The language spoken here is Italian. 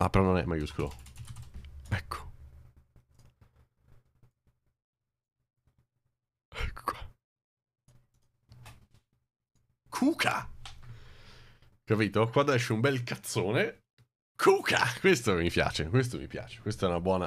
Ah, però non è maiuscolo. Ecco. Ecco qua. Cuca! Capito? Quando esce un bel cazzone. Cuca! Questo mi piace, questo mi piace. Questa è una buona...